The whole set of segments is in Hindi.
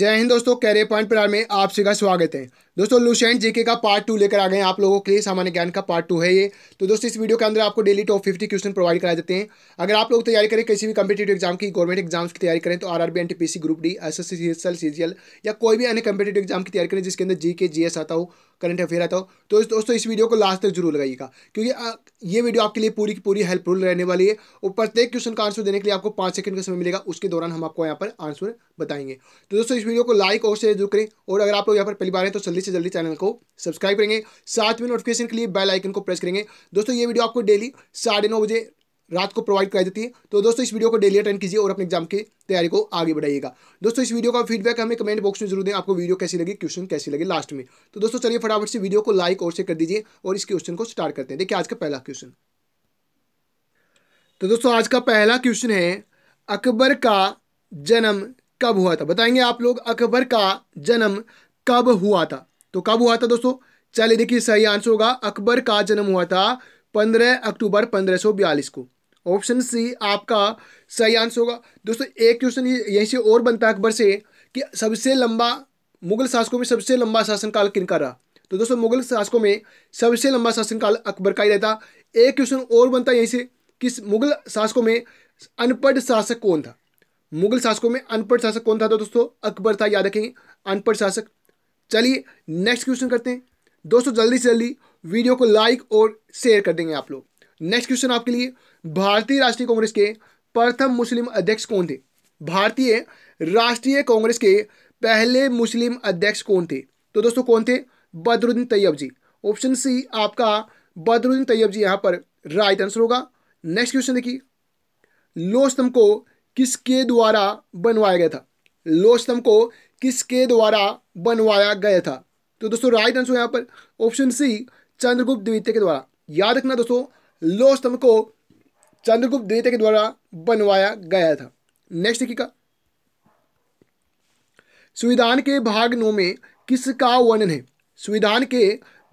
जय हिंद दोस्तों कैरियर पॉइंट प्रार में आप सभी का स्वागत है दोस्तों लुसेंट जीके का पार्ट टू लेकर आ गए हैं आप लोगों के लिए सामान्य ज्ञान का पार्ट टू है ये तो दोस्तों इस वीडियो के अंदर आपको daily top fifty question provide कराए जाते हैं अगर आप लोग तैयारी करें किसी भी कम्पिटेटिव एग्जाम की गवर्नमेंट एग्जाम्स की तैयारी करें तो R RB N group D S S C S L C G L या कोई भी अन्य कम्पिटेटिव एग्जाम की तैयारी करें जिसके अंदर जी के जी एस आता हो करंट अफेयर आता हो तो दोस्तों इस वीडियो को लास्ट तक जरूर लगाइएगा क्योंकि ये वीडियो आपके लिए पूरी की पूरी हेल्पफुल रहने वाली है और प्रत्येक क्वेश्चन का आंसर देने के लिए आपको पाँच सेकंड का समय मिलेगा उसके दौरान हम आपको यहाँ पर आंसर बताएंगे तो दोस्तों इस वीडियो को लाइक और शेयर जरूर करें और अगर आप लोग यहाँ पर पहली बार हैं तो जल्दी जल्दी से जल्दी चैनल को सब्सक्राइब करेंगे साथ में नोटिफिकेशन के लिए बेल आइकन को प्रेस करेंगे दोस्तों ये वीडियो आपको डेली साढ़े बजे रात को प्रोवाइड कराई देती है तो दोस्तों इस वीडियो को डेली अटेंड कीजिए और अपने एग्जाम की तैयारी को आगे बढ़ाइएगा दोस्तों इस वीडियो का फीडबैक हमें कमेंट बॉक्स में जरूर दें आपको वीडियो कैसी लगी क्वेश्चन कैसी लगे लास्ट में तो दोस्तों चलिए फटाफट से वीडियो को लाइक और शेयर कर दीजिए और इस क्वेश्चन को स्टार्ट करते हैं देखिए आज का पहला क्वेश्चन तो दोस्तों आज का पहला क्वेश्चन है अकबर का जन्म कब हुआ था बताएंगे आप लोग अकबर का जन्म कब हुआ था तो कब हुआ था दोस्तों चलिए देखिए सही आंसर होगा अकबर का जन्म हुआ था 15 अक्टूबर 1542 को ऑप्शन सी आपका सही आंसर होगा दोस्तों एक क्वेश्चन यहीं से और बनता है अकबर से कि सबसे लंबा मुगल शासकों में सबसे लंबा शासनकाल किनका रहा तो दोस्तों मुगल शासकों में सबसे लंबा शासनकाल अकबर का ही रहता एक क्वेश्चन और बनता यहीं से कि मुगल शासकों में अनपढ़ शासक कौन था मुगल शासकों में अनपढ़ शासक कौन था तो दोस्तों अकबर था याद रखेंगे अनपढ़ शासक चलिए नेक्स्ट क्वेश्चन करते हैं दोस्तों जल्दी से जल्दी वीडियो को लाइक और शेयर कर देंगे आप लोग नेक्स्ट क्वेश्चन आपके लिए भारतीय राष्ट्रीय कांग्रेस के प्रथम मुस्लिम अध्यक्ष कौन थे भारतीय राष्ट्रीय कांग्रेस के पहले मुस्लिम अध्यक्ष कौन थे तो दोस्तों कौन थे Badruddin Tyabji option C आपका बदरुद्दीन तैयब जी यहां पर राइट आंसर होगा नेक्स्ट क्वेश्चन देखिए लोस्तम को किसके द्वारा बनवाया गया था लोस्तम को किसके द्वारा बनवाया गया था तो दोस्तों राइट आंसर यहाँ पर ऑप्शन सी चंद्रगुप्त द्वितीय के द्वारा याद रखना दोस्तों लोह स्तंभ को चंद्रगुप्त द्वितीय के द्वारा बनवाया गया था नेक्स्ट देखिएगा संविधान के भाग नौ में किसका वर्णन है संविधान के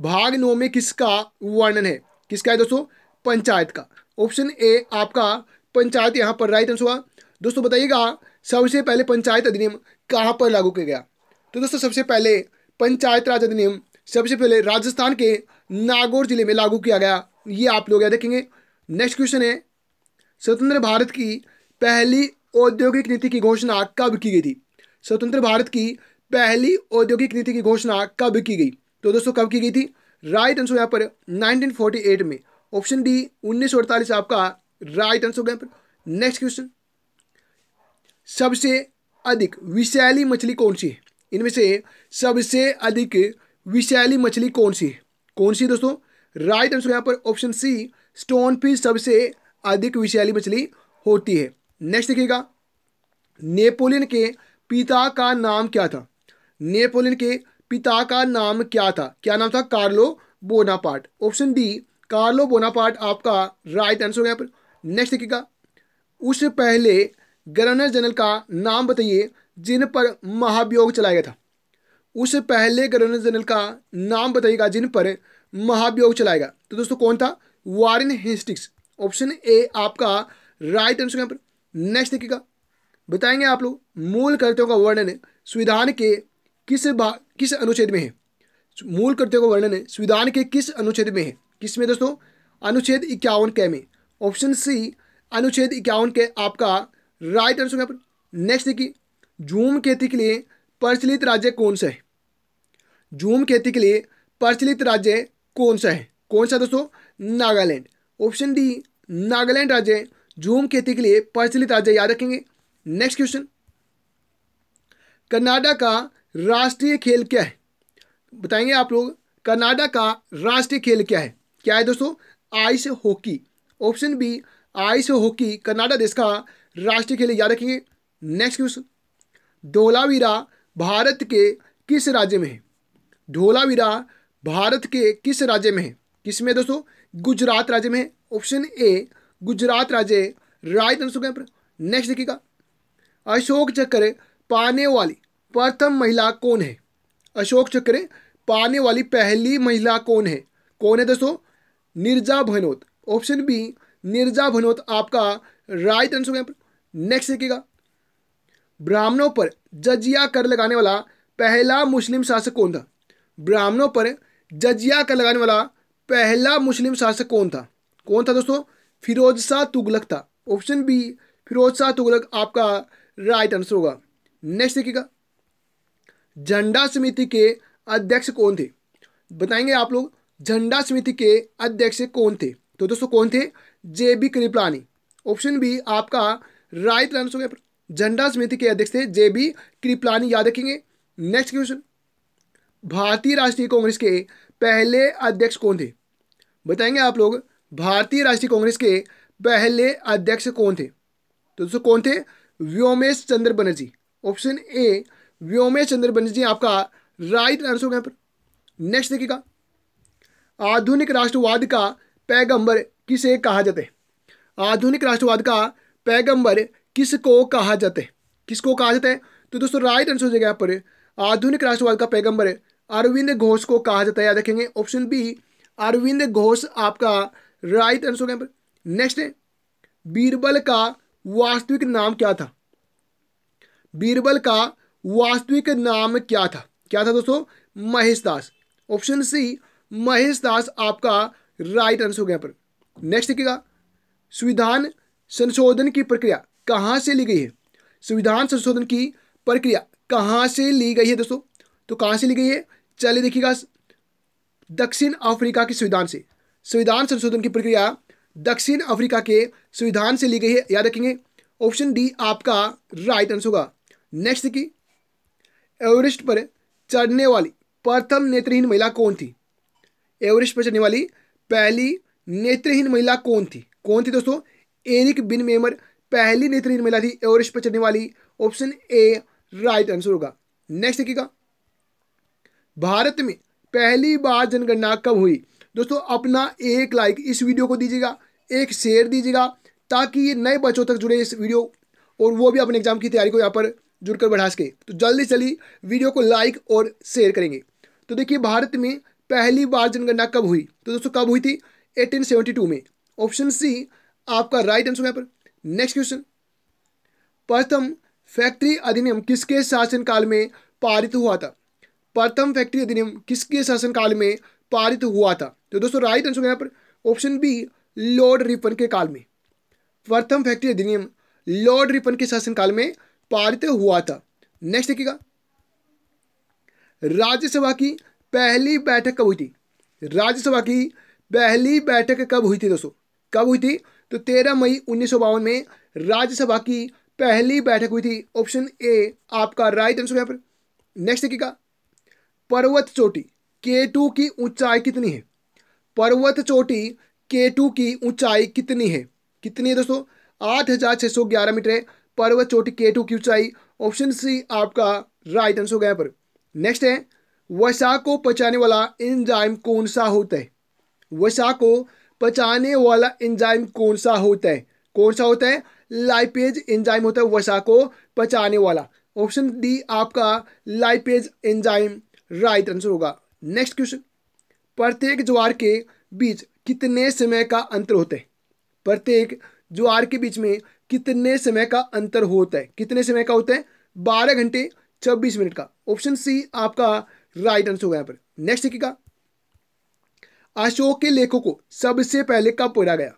भाग नौ में किसका वर्णन है किसका है दोस्तों पंचायत का ऑप्शन ए आपका पंचायत यहाँ पर राइट आंसर हुआ दोस्तों बताइएगा सबसे पहले पंचायत अधिनियम कहाँ पर लागू किया गया तो दोस्तों सबसे पहले पंचायत राज अधिनियम सबसे पहले राजस्थान के नागौर जिले में लागू किया गया ये आप लोग याद देखेंगे नेक्स्ट क्वेश्चन है स्वतंत्र भारत की पहली औद्योगिक नीति की घोषणा कब की गई थी स्वतंत्र भारत की पहली औद्योगिक नीति की घोषणा कब की गई तो दोस्तों कब की गई थी राइट आंसर यहाँ पर 1948 में ऑप्शन डी उन्नीस आपका राइट आंसर यहाँ पर नेक्स्ट क्वेश्चन सबसे अधिक विषैली मछली कौन सी है इनमें से सबसे अधिक विषैली मछली कौन सी है कौन सी दोस्तों राइट आंसर यहाँ पर ऑप्शन सी स्टोन फिश सबसे अधिक विषैली मछली होती है नेक्स्ट देखिएगा नेपोलियन के पिता का नाम क्या था नेपोलियन के पिता का नाम क्या था क्या नाम था Carlo Bonaparte option D Carlo Bonaparte आपका राइट आंसर यहाँ पर नेक्स्ट देखिएगा उससे पहले गवर्नर जनरल का नाम बताइए जिन पर महाभियोग चलाया गया था उस पहले गवर्नर जनरल का नाम बताइएगा जिन पर महाभियोग चलाएगा तो दोस्तों कौन था वारिन हिस्टिक्स ऑप्शन ए आपका राइट आंसर यहाँ पर नेक्स्ट देखिएगा बताएंगे आप लोग मूल कर्तव्यों का वर्णन संविधान के किस भाग किस अनुच्छेद में है मूल कर्तव्यों का वर्णन संविधान के किस अनुच्छेद में है किस में दोस्तों अनुच्छेद इक्यावन के में ऑप्शन सी अनुच्छेद इक्यावन के आपका राइट आंसर यहाँ पर नेक्स्ट देखिए झूम खेती के लिए प्रचलित राज्य कौन सा है झूम खेती के लिए प्रचलित राज्य कौन सा है कौन सा दोस्तों नागालैंड ऑप्शन डी नागालैंड राज्य झूम खेती के लिए प्रचलित राज्य याद रखेंगे नेक्स्ट क्वेश्चन कनाडा का राष्ट्रीय खेल क्या है बताएंगे आप लोग कनाडा का राष्ट्रीय खेल क्या है क्या है दोस्तों ice hockey option B ice hockey Canada देश का राष्ट्रीय खेल याद रखिए नेक्स्ट क्वेश्चन धोलावीरा भारत के किस राज्य में है धोलावीरा भारत के किस राज्य में है किस में दोस्तों गुजरात राज्य में है ऑप्शन ए गुजरात राज्य राइट आंसर क्या नेक्स्ट देखिएगा अशोक चक्र पाने वाली प्रथम महिला कौन है अशोक चक्र पाने वाली पहली महिला कौन है कौन है दोस्तों निर्जा भनोत ऑप्शन बी निर्जा भनोत आपका राइट आंसर क्या नेक्स्ट देखिएगा ब्राह्मणों पर जजिया कर लगाने वाला पहला मुस्लिम शासक कौन था ब्राह्मणों पर जजिया कर लगाने वाला पहला मुस्लिम शासक कौन था कौन था दोस्तों फिरोज शाह तुगलक था ऑप्शन बी फिरोज शाह तुगलक आपका राइट आंसर होगा नेक्स्ट देखिएगा झंडा समिति के अध्यक्ष कौन थे बताएंगे आप लोग झंडा समिति के अध्यक्ष कौन थे तो दोस्तों कौन थे J B Kripalani option B आपका राइट आंसर हो गया झंडा समिति के अध्यक्ष थे जे बी कृपलानी याद रखेंगे नेक्स्ट क्वेश्चन भारतीय राष्ट्रीय कांग्रेस के पहले अध्यक्ष कौन थे बताएंगे आप लोग भारतीय राष्ट्रीय कांग्रेस के पहले अध्यक्ष कौन थे तो दोस्तों कौन थे व्योमेश चंद्र बनर्जी ऑप्शन ए व्योमेश चंद्र बनर्जी आपका राइट आंसर होगा यहाँ पर नेक्स्ट देखिएगा आधुनिक राष्ट्रवाद का पैगंबर किसे कहा जाता है आधुनिक राष्ट्रवाद का पैगंबर किसको कहा जाता है किसको कहा जाता है तो दोस्तों राइट आंसर हो जाएगा यहाँ पर आधुनिक राष्ट्रवाद का पैगंबर अरविंद घोष को कहा जाता है याद रखेंगे ऑप्शन बी अरविंद घोष आपका राइट आंसर हो गया पर नेक्स्ट है बीरबल का वास्तविक नाम क्या था बीरबल का वास्तविक नाम क्या था क्या था दोस्तों महेश दास ऑप्शन सी महेश दास आपका राइट आंसर हो गया पर नेक्स्ट देखिएगा संविधान संशोधन की प्रक्रिया कहाँ से ली गई है संविधान संशोधन की प्रक्रिया कहाँ से ली गई है दोस्तों तो कहाँ से ली गई है चलिए देखिएगा दक्षिण अफ्रीका के संविधान से संविधान संशोधन की प्रक्रिया दक्षिण अफ्रीका के संविधान से ली गई है याद रखेंगे ऑप्शन डी आपका राइट आंसर होगा नेक्स्ट की एवरेस्ट पर चढ़ने वाली प्रथम नेत्रहीन महिला कौन थी एवरेस्ट पर चढ़ने वाली पहली नेत्रहीन महिला कौन थी कौन थी दोस्तों एरिक बिन मेमर पहली नेत्रहीन महिला थी एवरेस्ट पर चढ़ने वाली ऑप्शन ए राइट आंसर होगा नेक्स्ट देखिएगा भारत में पहली बार जनगणना कब हुई दोस्तों अपना एक लाइक इस वीडियो को दीजिएगा एक शेयर दीजिएगा ताकि ये नए बच्चों तक जुड़े इस वीडियो और वो भी अपने एग्जाम की तैयारी को यहाँ पर जुड़कर बढ़ा सके तो जल्दी से जल्दी वीडियो को लाइक और शेयर करेंगे तो देखिए भारत में पहली बार जनगणना कब हुई तो दोस्तों कब हुई थी 1872 में ऑप्शन सी आपका राइट आंसर यहाँ पर नेक्स्ट क्वेश्चन प्रथम फैक्ट्री अधिनियम किसके शासनकाल में पारित हुआ था प्रथम फैक्ट्री अधिनियम किसके शासनकाल में पारित हुआ था तो दोस्तों राइट आंसर यहाँ पर ऑप्शन बी लॉर्ड रिपन के काल में प्रथम फैक्ट्री अधिनियम लॉर्ड रिपन के शासनकाल में पारित हुआ था नेक्स्ट देखिएगा राज्यसभा की पहली बैठक कब हुई थी राज्यसभा की पहली बैठक कब हुई थी दोस्तों कब हुई थी तो तेरह मई उन्नीस में राज्यसभा की पहली बैठक हुई थी ऑप्शन ए आपका राइट आंसर यहाँ पर नेक्स्ट देखिएगा पर्वत चोटी के टू की ऊंचाई कितनी है पर्वत चोटी के टू की ऊंचाई कितनी है कितनी है दोस्तों आठ हज़ार छह सौ ग्यारह मीटर है पर्वत चोटी के टू की ऊंचाई ऑप्शन सी आपका राइट आंसर हो गया पर नेक्स्ट है वसा को पचाने वाला इंजाइम कौन सा होता है वसा को पचाने वाला एंजाइम कौन सा होता है कौन सा होता है लाइपेज एंजाइम होता है वसा को पचाने वाला ऑप्शन डी आपका लाइपेज एंजाइम राइट आंसर होगा नेक्स्ट क्वेश्चन प्रत्येक ज्वार के बीच कितने समय का अंतर होता है प्रत्येक ज्वार के बीच में कितने समय का अंतर होता है कितने समय का होता है बारह घंटे छब्बीस मिनट का ऑप्शन सी आपका राइट आंसर होगा यहाँ पर नेक्स्ट देखिएगा अशोक के लेखों को सबसे पहले कब पढ़ा गया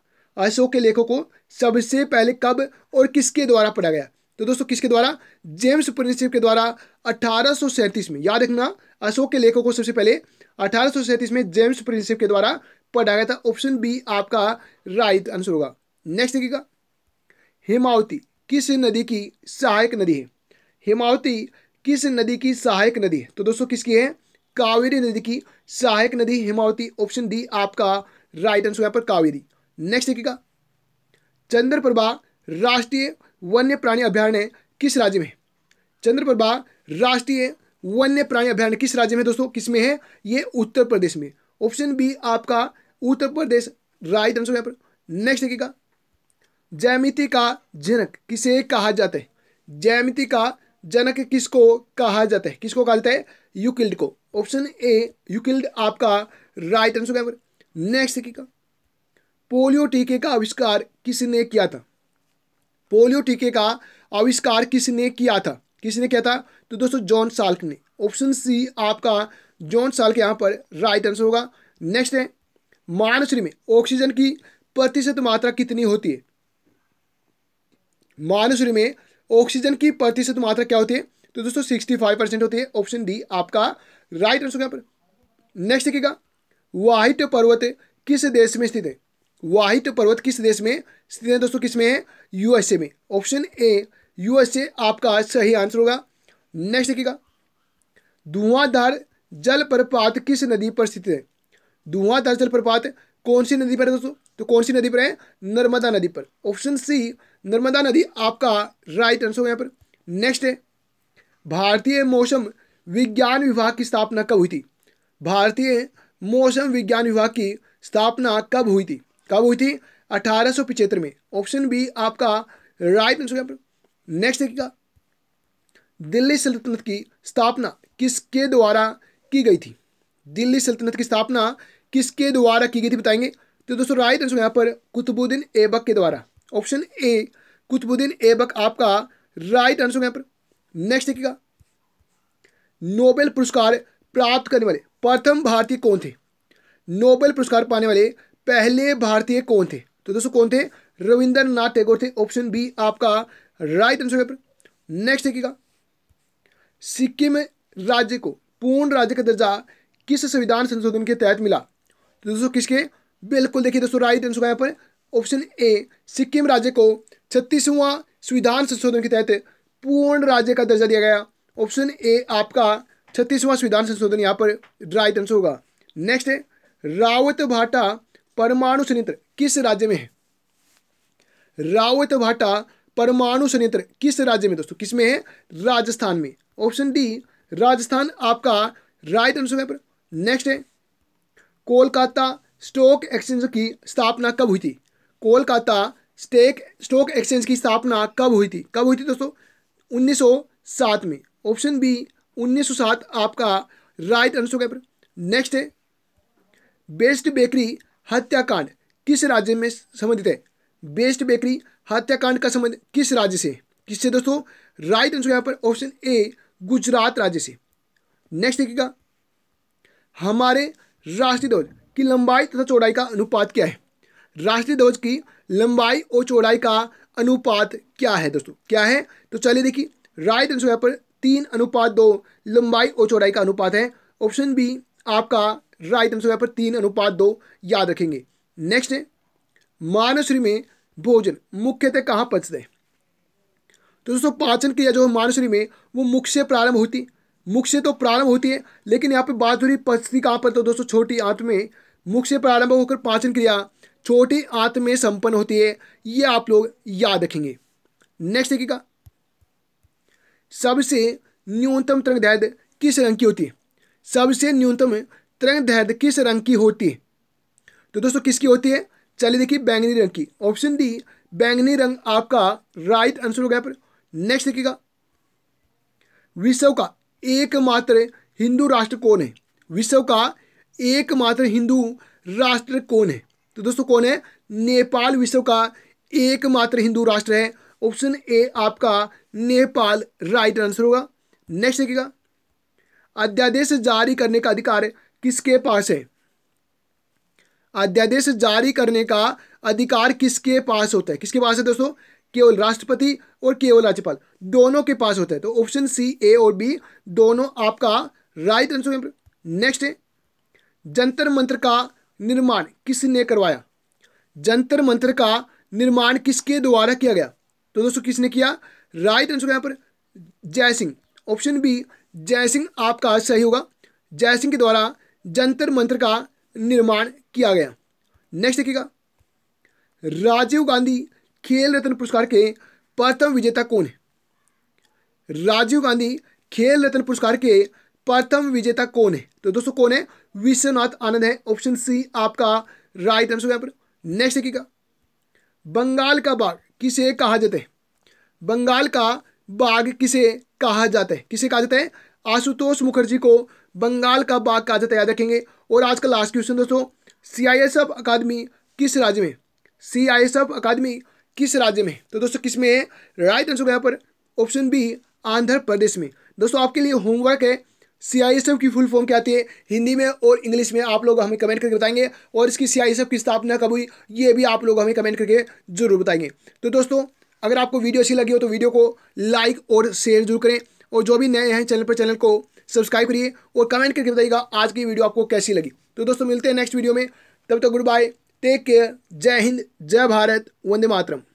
अशोक के लेखों को सबसे पहले कब और किसके द्वारा पढ़ा गया तो दोस्तों किसके द्वारा जेम्स प्रिंसिप के द्वारा अठारह में याद रखना अशोक के लेखों को सबसे पहले अठारह में जेम्स प्रिंसिप के द्वारा पढ़ा गया था ऑप्शन बी आपका राइट आंसर होगा नेक्स्ट देखिएगा हिमावती किस नदी की सहायक नदी है हिमावती किस नदी की सहायक नदी है तो दोस्तों किसकी है कावेरी नदी की सहायक नदी हिमावती ऑप्शन डी आपका राइट आंसर यहाँ पर कावेरी नेक्स्ट देखिएगा चंद्रप्रभा राष्ट्रीय वन्य प्राणी अभ्यारण्य किस राज्य में चंद्रप्रभा राष्ट्रीय वन्य प्राणी अभ्यारण्य किस राज्य में दोस्तों किस में है ये उत्तर प्रदेश में ऑप्शन बी आपका उत्तर प्रदेश राइट आंसर यहाँ पर नेक्स्ट देखिएगा जैमिति का जनक किसे कहा जाता है जैमिति का जनक किसको कहा जाता है किसको कहा जाता है यूकिल्ड को ऑप्शन ए यू किल्ड आपका राइट आंसर क्या नेक्स्ट का पोलियो टीके का आविष्कार किसने किया था पोलियो टीके का आविष्कार किसने किया था किसने किया था तो दोस्तों जॉन साल्क ने ऑप्शन सी आपका जॉन साल्क यहां पर राइट आंसर होगा नेक्स्ट है मानव शरीर में ऑक्सीजन की प्रतिशत मात्रा कितनी होती है मानव शरीर में ऑक्सीजन की प्रतिशत मात्रा क्या होती है तो दोस्तों सिक्सटी फाइव परसेंट होती है ऑप्शन डी आपका राइट आंसर यहाँ पर नेक्स्ट देखिएगा वाहिट पर्वत किस देश में स्थित है वाहिट पर्वत किस देश में स्थित है दोस्तों किस में है यूएसए में ऑप्शन ए यूएसए आपका सही आंसर होगा नेक्स्ट देखिएगा धुआंधार जल प्रपात किस नदी पर स्थित है धुआंधार जल प्रपात कौन सी नदी पर है दोस्तों तो कौन सी नदी पर है नर्मदा नदी पर ऑप्शन सी नर्मदा नदी आपका राइट आंसर होगा यहाँ पर नेक्स्ट है भारतीय मौसम विज्ञान विभाग की स्थापना कब हुई थी भारतीय मौसम विज्ञान विभाग की स्थापना कब हुई थी कब हुई थी अठारह में ऑप्शन बी आपका राइट आंसर यहाँ पर नेक्स्ट देखिएगा दिल्ली सल्तनत की स्थापना किसके द्वारा की गई थी दिल्ली सल्तनत की स्थापना किसके द्वारा की गई थी बताएंगे तो दोस्तों राइट आंसर यहाँ पर कुतुबुद्दीन एबक के द्वारा ऑप्शन ए कुतुबुद्दीन एबक आपका राइट आंसर यहाँ पर नेक्स्ट देखिएगा नोबेल पुरस्कार प्राप्त करने वाले प्रथम भारतीय कौन थे नोबेल पुरस्कार पाने वाले पहले भारतीय कौन थे तो दोस्तों कौन थे रविंद्रनाथ टैगोर थे ऑप्शन बी आपका राइट आंसर पेपर नेक्स्ट देखिएगा सिक्किम राज्य को पूर्ण राज्य का दर्जा किस संविधान संशोधन के तहत मिला तो दोस्तों किसके बिल्कुल देखिए दोस्तों राइट आंसर यहाँ पर ऑप्शन ए सिक्किम राज्य को छत्तीसवां संविधान संशोधन के तहत पूर्ण राज्य का दर्जा दिया गया ऑप्शन ए आपका छत्तीसवां संविधान संशोधन यहाँ पर राइट आंसर होगा नेक्स्ट है रावत भाटा परमाणु संयंत्र किस राज्य में है रावत भाटा परमाणु संयंत्र किस राज्य में दोस्तों किस में है राजस्थान में ऑप्शन डी राजस्थान आपका राइट आंसर होगा पर नेक्स्ट है कोलकाता स्टॉक एक्सचेंज की स्थापना कब हुई थी कोलकाता स्टेक स्टॉक एक्सचेंज की स्थापना कब हुई थी कब हुई थी दोस्तों 1907 में ऑप्शन बी 1907 आपका राइट आंसर होगा नेक्स्ट है बेस्ट बेकरी हत्याकांड किस राज्य में संबंधित है बेस्ट बेकरी हत्याकांड का संबंध किस राज्य से किससे दोस्तों राइट आंसर यहां पर ऑप्शन ए गुजरात राज्य से नेक्स्ट देखिएगा हमारे राष्ट्रीय ध्वज की लंबाई तथा चौड़ाई का अनुपात क्या है राष्ट्रीय ध्वज की लंबाई और चौड़ाई का अनुपात क्या है दोस्तों क्या है तो चलिए देखिए राइट आंसर यहां पर तीन अनुपात दो लंबाई और चौड़ाई का अनुपात है ऑप्शन बी आपका राइट आंसर यहाँ पर तीन अनुपात दो याद रखेंगे नेक्स्ट है मानव में भोजन मुख्यतः कहाँ पचते हैं तो दोस्तों पाचन क्रिया जो है मानसरी में वो मुख से प्रारंभ होती मुख से तो प्रारंभ होती है लेकिन यहाँ पे बात हो रही पचती कहाँ पर तो दोस्तों छोटी आंत में मुख से प्रारंभ होकर पाचन क्रिया छोटी आंत में संपन्न होती है ये आप लोग याद रखेंगे नेक्स्ट देखिएगा सबसे न्यूनतम तरंग दैर्ध्य किस रंग की होती है सबसे न्यूनतम तरंग दैर्ध्य किस रंग की होती है तो दोस्तों किसकी होती है चलिए देखिए बैंगनी रंग की ऑप्शन डी बैंगनी रंग आपका राइट आंसर हो गया पर नेक्स्ट देखिएगा विश्व का एकमात्र हिंदू राष्ट्र कौन है विश्व का एकमात्र हिंदू राष्ट्र कौन है तो दोस्तों कौन है नेपाल विश्व का एकमात्र हिंदू राष्ट्र है ऑप्शन ए आपका नेपाल राइट आंसर होगा नेक्स्ट देखिएगा अध्यादेश जारी करने का अधिकार किसके पास है अध्यादेश जारी करने का अधिकार किसके पास होता है किसके पास है दोस्तों केवल राष्ट्रपति और केवल राज्यपाल दोनों के पास होता है तो ऑप्शन सी ए और बी दोनों आपका राइट आंसर नेक्स्ट है जंतर मंत्र का निर्माण किसने करवाया जंतर मंत्र का निर्माण किसके द्वारा किया गया तो दोस्तों किसने किया राइट आंसर यहाँ पर जयसिंह ऑप्शन बी जयसिंह आपका सही होगा जयसिंह के द्वारा जंतर मंत्र का निर्माण किया गया नेक्स्ट देखिएगा राजीव गांधी खेल रत्न पुरस्कार के प्रथम विजेता कौन है राजीव गांधी खेल रत्न पुरस्कार के प्रथम विजेता कौन है तो दोस्तों कौन है विश्वनाथ आनंद है ऑप्शन सी आपका राइट आंसर यहां पर नेक्स्ट देखिएगा बंगाल का बाघ किसे कहा जाता है बंगाल का बाघ किसे कहा जाता है किसे कहा जाता है आशुतोष मुखर्जी को बंगाल का बाघ कहा जाता है याद रखेंगे और आज का लास्ट क्वेश्चन दोस्तों सी आई एस एफ अकादमी किस राज्य में सी आई एस एफ अकादमी किस राज्य में तो दोस्तों किस में है राइट आंसर यहाँ पर ऑप्शन बी आंध्र प्रदेश में दोस्तों आपके लिए होमवर्क है सी आई एस एफ की फुल फॉर्म क्या आती है हिंदी में और इंग्लिश में आप लोग हमें कमेंट करके बताएंगे और इसकी सी आई एस एफ की स्थापना कब हुई ये भी आप लोग हमें कमेंट करके जरूर बताएंगे तो दोस्तों अगर आपको वीडियो अच्छी लगी हो तो वीडियो को लाइक और शेयर जरूर करें और जो भी नए हैं चैनल पर चैनल को सब्सक्राइब करिए और कमेंट करके बताइएगा आज की वीडियो आपको कैसी लगी तो दोस्तों मिलते हैं नेक्स्ट वीडियो में तब तक तो गुड बाय टेक केयर जय हिंद जय भारत वंदे मातरम